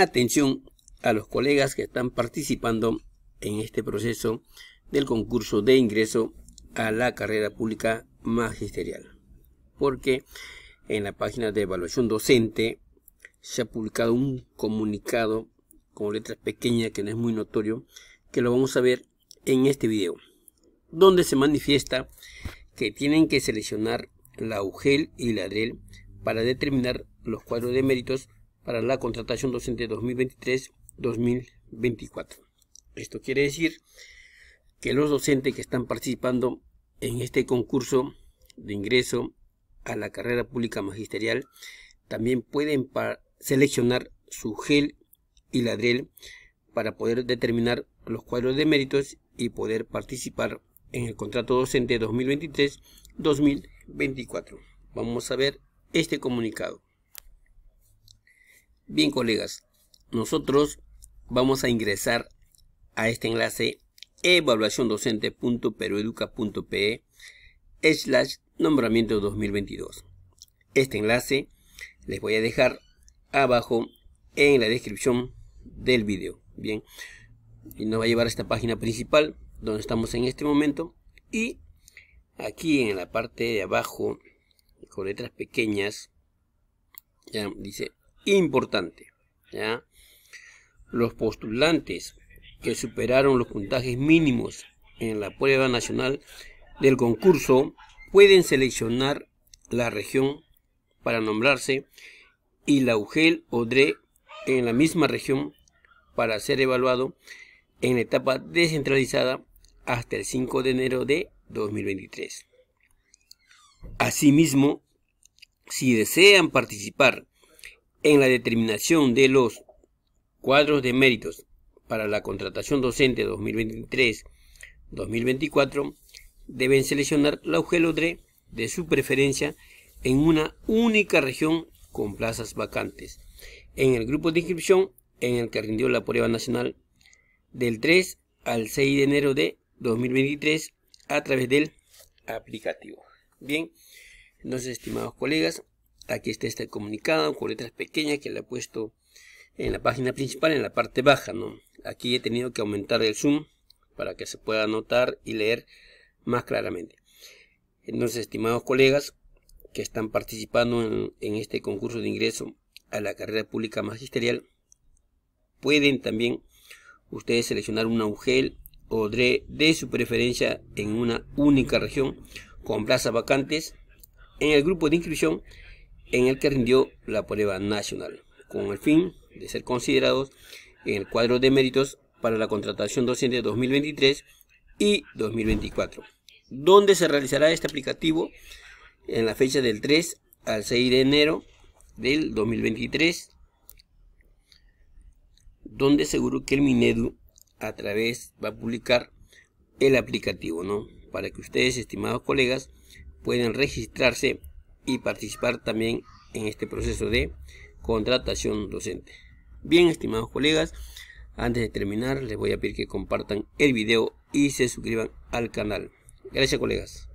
Atención a los colegas que están participando en este proceso del concurso de ingreso a la carrera pública magisterial. Porque en la página de evaluación docente se ha publicado un comunicado con letras pequeñas que no es muy notorio, que lo vamos a ver en este video, donde se manifiesta que tienen que seleccionar la UGEL y la DREL para determinar los cuadros de méritos para la contratación docente 2023-2024. Esto quiere decir que los docentes que están participando en este concurso de ingreso a la carrera pública magisterial también pueden seleccionar su gel y ladril para poder determinar los cuadros de méritos y poder participar en el contrato docente 2023-2024. Vamos a ver este comunicado. Bien, colegas, nosotros vamos a ingresar a este enlace evaluaciondocente.perueduca.pe slash nombramiento 2022. Este enlace les voy a dejar abajo en la descripción del video. Bien, y nos va a llevar a esta página principal donde estamos en este momento y aquí en la parte de abajo con letras pequeñas ya dice importante. Los postulantes que superaron los puntajes mínimos en la prueba nacional del concurso pueden seleccionar la región para nombrarse y la UGEL o DRE en la misma región para ser evaluado en la etapa descentralizada hasta el 5 de enero de 2023. Asimismo, si desean participar en la determinación de los cuadros de méritos para la contratación docente 2023-2024 deben seleccionar la UGELODRE de su preferencia en una única región con plazas vacantes. En el grupo de inscripción en el que rindió la prueba nacional del 3 al 6 de enero de 2023 a través del aplicativo. Bien, entonces estimados colegas, Aquí está este comunicado con letras pequeñas que le he puesto en la página principal, en la parte baja. ¿no? Aquí he tenido que aumentar el zoom para que se pueda notar y leer más claramente. Entonces, estimados colegas que están participando en, este concurso de ingreso a la carrera pública magisterial, pueden también ustedes seleccionar un UGEL o DRE de su preferencia en una única región con plazas vacantes en el grupo de inscripción en el que rindió la prueba nacional, con el fin de ser considerados en el cuadro de méritos para la contratación docente 2023 y 2024, dónde se realizará este aplicativo en la fecha del 3 al 6 de enero del 2023, donde seguro que el Minedu a través va a publicar el aplicativo, ¿no? Para que ustedes, estimados colegas, puedan registrarse y participar también en este proceso de contratación docente. Bien, estimados colegas, antes de terminar les voy a pedir que compartan el video y se suscriban al canal. Gracias, colegas.